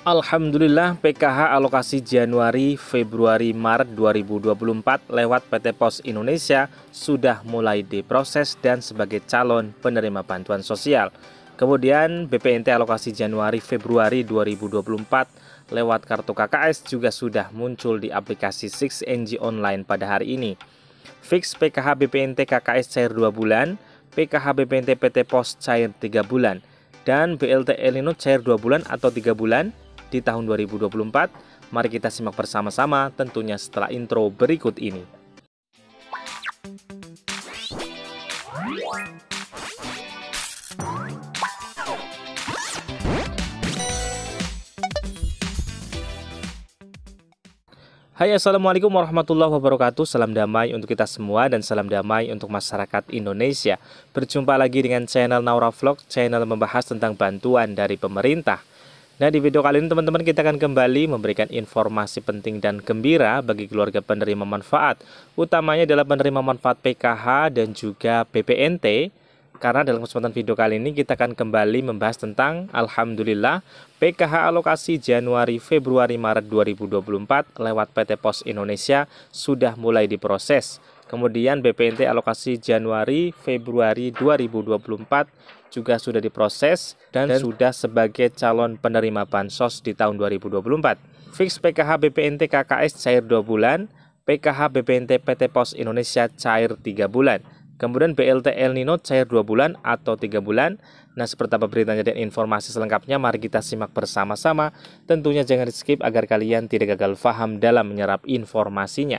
Alhamdulillah PKH alokasi Januari, Februari, Maret 2024 lewat PT Pos Indonesia sudah mulai diproses dan sebagai calon penerima bantuan sosial. Kemudian BPNT alokasi Januari, Februari 2024 lewat kartu KKS juga sudah muncul di aplikasi 6NG Online pada hari ini. Fix PKH BPNT KKS cair 2 bulan, PKH BPNT PT Pos cair 3 bulan, dan BLT Elinode cair 2 bulan atau 3 bulan, di tahun 2024? Mari kita simak bersama-sama tentunya setelah intro berikut ini. Hai assalamualaikum warahmatullahi wabarakatuh Salam damai untuk kita semua dan salam damai untuk masyarakat Indonesia Berjumpa lagi dengan channel Naura Vlog Channel membahas tentang bantuan dari pemerintah Nah, di video kali ini teman-teman kita akan kembali memberikan informasi penting dan gembira bagi keluarga penerima manfaat. Utamanya adalah penerima manfaat PKH dan juga BPNT. Karena dalam kesempatan video kali ini kita akan kembali membahas tentang Alhamdulillah PKH alokasi Januari, Februari, Maret 2024 lewat PT Pos Indonesia sudah mulai diproses. Kemudian BPNT alokasi Januari Februari 2024 juga sudah diproses dan, dan sudah sebagai calon penerima bansos di tahun 2024. Fix PKH BPNT KKS cair 2 bulan, PKH BPNT PT Pos Indonesia cair 3 bulan. Kemudian BLT El Nino cair 2 bulan atau 3 bulan. Nah, seperti apa beritanya dan informasi selengkapnya, mari kita simak bersama-sama. Tentunya jangan di skip agar kalian tidak gagal paham dalam menyerap informasinya.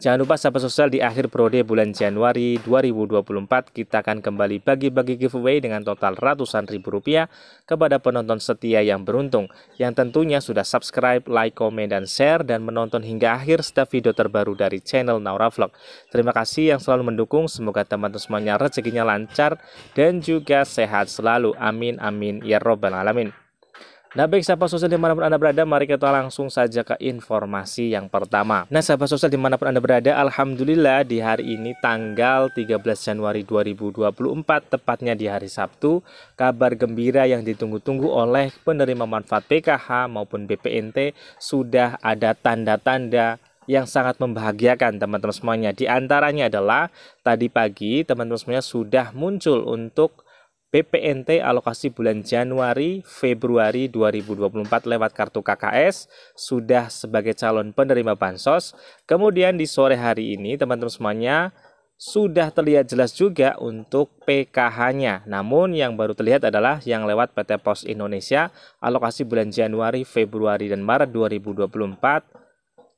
Jangan lupa sahabat sosial di akhir periode bulan Januari 2024 kita akan kembali bagi-bagi giveaway dengan total ratusan ribu rupiah kepada penonton setia yang beruntung yang tentunya sudah subscribe, like, komen, dan share dan menonton hingga akhir setiap video terbaru dari channel Naura Vlog. Terima kasih yang selalu mendukung, semoga teman-teman semuanya rezekinya lancar dan juga sehat selalu. Amin amin ya robbal alamin. Nah baik sahabat sosial dimanapun Anda berada, mari kita langsung saja ke informasi yang pertama. Nah sahabat sosial dimanapun Anda berada, Alhamdulillah di hari ini tanggal 13 Januari 2024, tepatnya di hari Sabtu, kabar gembira yang ditunggu-tunggu oleh penerima manfaat PKH maupun BPNT sudah ada tanda-tanda yang sangat membahagiakan teman-teman semuanya. Di antaranya adalah tadi pagi teman-teman semuanya sudah muncul untuk BPNT alokasi bulan Januari Februari 2024 lewat kartu KKS sudah sebagai calon penerima bansos. Kemudian di sore hari ini teman-teman semuanya sudah terlihat jelas juga untuk PKH-nya. Namun yang baru terlihat adalah yang lewat PT Pos Indonesia alokasi bulan Januari, Februari dan Maret 2024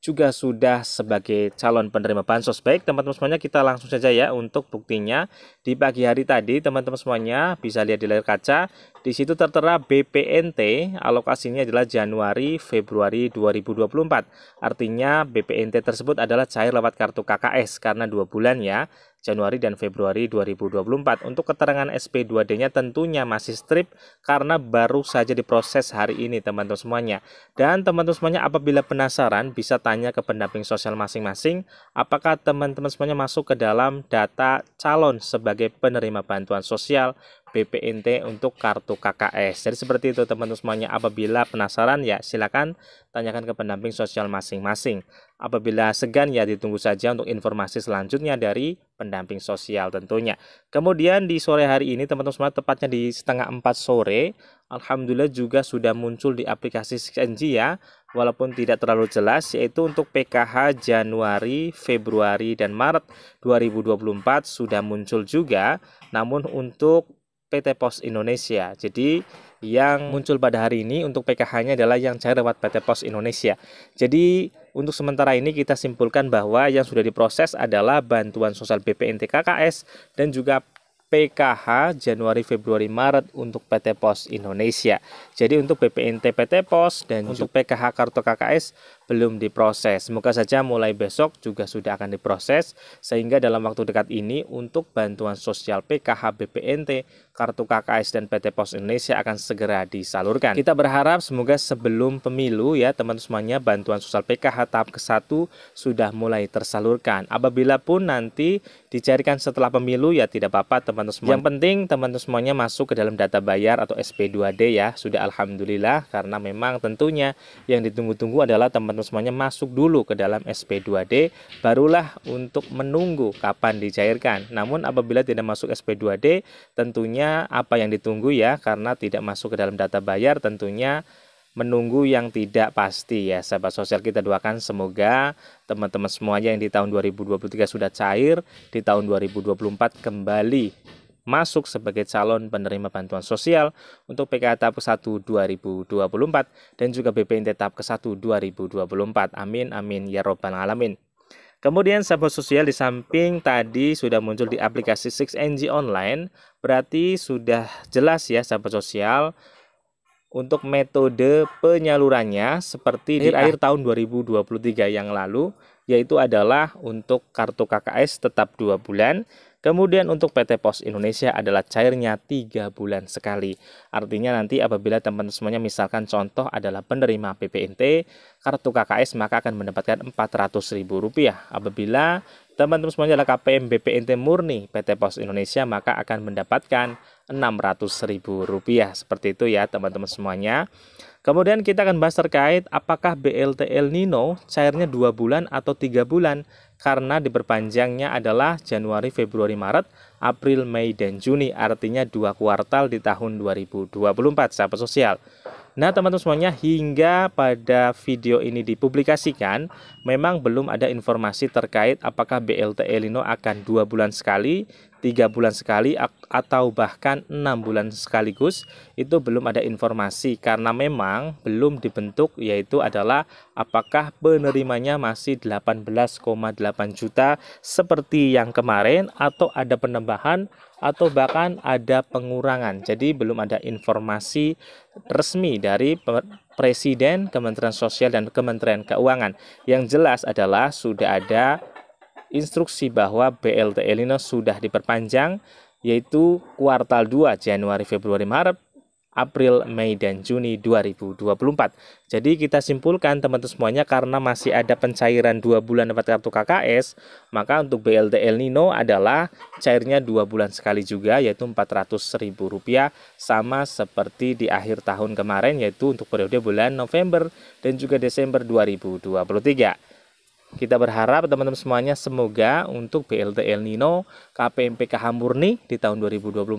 juga sudah sebagai calon penerima bansos. Baik, teman-teman semuanya kita langsung saja ya untuk buktinya. Di pagi hari tadi, teman-teman semuanya bisa lihat di layar kaca, di situ tertera BPNT, alokasinya adalah Januari Februari 2024. Artinya BPNT tersebut adalah cair lewat kartu KKS karena dua bulan ya. Januari dan Februari 2024. Untuk keterangan SP2D-nya tentunya masih strip karena baru saja diproses hari ini teman-teman semuanya. Dan teman-teman semuanya apabila penasaran bisa tanya ke pendamping sosial masing-masing apakah teman-teman semuanya masuk ke dalam data calon sebagai penerima bantuan sosial BPNT untuk kartu KKS. Jadi seperti itu teman-teman semuanya. Apabila penasaran ya silakan tanyakan ke pendamping sosial masing-masing. Apabila segan ya ditunggu saja untuk informasi selanjutnya dari pendamping sosial tentunya. Kemudian di sore hari ini teman-teman semua tepatnya di setengah empat sore, Alhamdulillah juga sudah muncul di aplikasi Senji ya walaupun tidak terlalu jelas yaitu untuk PKH Januari, Februari dan Maret 2024 sudah muncul juga namun untuk PT Pos Indonesia. Jadi yang muncul pada hari ini untuk PKH-nya adalah yang cair lewat PT Pos Indonesia. Jadi untuk sementara ini kita simpulkan bahwa yang sudah diproses adalah bantuan sosial BPNT KKS dan juga PKH Januari Februari Maret untuk PT Pos Indonesia. Jadi untuk BPNT PT Pos dan untuk PKH Kartu KKS belum diproses. Semoga saja mulai besok juga sudah akan diproses sehingga dalam waktu dekat ini untuk bantuan sosial PKH BPNT, kartu KKS dan PT Pos Indonesia akan segera disalurkan. Kita berharap semoga sebelum pemilu ya teman semuanya bantuan sosial PKH tahap ke-1 sudah mulai tersalurkan. Apabila pun nanti dicarikan setelah pemilu ya tidak apa-apa teman-teman Yang penting teman-teman semuanya masuk ke dalam data bayar atau SP2D ya. Sudah alhamdulillah karena memang tentunya yang ditunggu-tunggu adalah teman-teman teman-teman semuanya masuk dulu ke dalam SP2D barulah untuk menunggu kapan dicairkan. Namun apabila tidak masuk SP2D tentunya apa yang ditunggu ya karena tidak masuk ke dalam data bayar tentunya menunggu yang tidak pasti ya sahabat sosial kita doakan semoga teman-teman semuanya yang di tahun 2023 sudah cair di tahun 2024 kembali masuk sebagai calon penerima bantuan sosial untuk PKH tahap ke-1 2024 dan juga BPNT tahap ke-1 2024. Amin amin ya robbal alamin. Kemudian sahabat sosial di samping tadi sudah muncul di aplikasi 6NG online, berarti sudah jelas ya sahabat sosial untuk metode penyalurannya seperti di akhir tahun 2023 yang lalu yaitu adalah untuk kartu KKS tetap 2 bulan Kemudian untuk PT Pos Indonesia adalah cairnya tiga bulan sekali. Artinya nanti apabila teman teman semuanya misalkan contoh adalah penerima PPNT, kartu KKS maka akan mendapatkan Rp400.000. Apabila teman-teman semuanya adalah KPM BPNT murni PT Pos Indonesia maka akan mendapatkan Rp600.000. Seperti itu ya teman-teman semuanya. Kemudian kita akan bahas terkait apakah BLT El Nino cairnya dua bulan atau tiga bulan karena diperpanjangnya adalah Januari, Februari, Maret, April, Mei, dan Juni artinya dua kuartal di tahun 2024 sahabat sosial. Nah teman-teman semuanya hingga pada video ini dipublikasikan memang belum ada informasi terkait apakah BLT El Nino akan dua bulan sekali tiga bulan sekali atau bahkan enam bulan sekaligus itu belum ada informasi karena memang belum dibentuk yaitu adalah apakah penerimanya masih 18,8 juta seperti yang kemarin atau ada penambahan atau bahkan ada pengurangan jadi belum ada informasi resmi dari Presiden, Kementerian Sosial, dan Kementerian Keuangan. Yang jelas adalah sudah ada instruksi bahwa BLT El Nino sudah diperpanjang yaitu kuartal 2 Januari Februari Maret April, Mei, dan Juni 2024. Jadi kita simpulkan teman-teman semuanya karena masih ada pencairan 2 bulan dapat kartu KKS, maka untuk BLT El Nino adalah cairnya 2 bulan sekali juga yaitu Rp400.000 sama seperti di akhir tahun kemarin yaitu untuk periode bulan November dan juga Desember 2023. Kita berharap teman-teman semuanya semoga untuk BLT El Nino KPMPK Murni di tahun 2024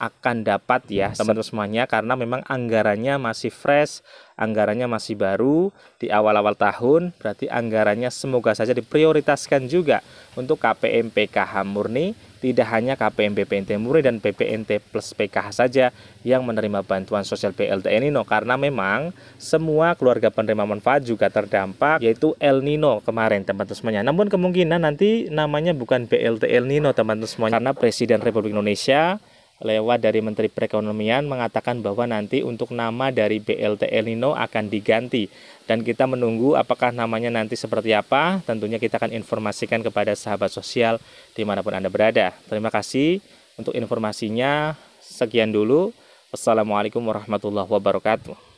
akan dapat ya teman-teman semuanya karena memang anggarannya masih fresh, anggarannya masih baru di awal-awal tahun, berarti anggarannya semoga saja diprioritaskan juga untuk KPM PKH murni, tidak hanya KPM BPNT murni dan BPNT plus PKH saja yang menerima bantuan sosial BLT El Nino karena memang semua keluarga penerima manfaat juga terdampak yaitu El Nino kemarin teman-teman semuanya. Namun kemungkinan nanti namanya bukan BLT El Nino teman-teman semuanya karena Presiden Republik Indonesia lewat dari Menteri Perekonomian mengatakan bahwa nanti untuk nama dari BLT El Nino akan diganti dan kita menunggu apakah namanya nanti seperti apa tentunya kita akan informasikan kepada sahabat sosial dimanapun Anda berada terima kasih untuk informasinya sekian dulu Assalamualaikum warahmatullahi wabarakatuh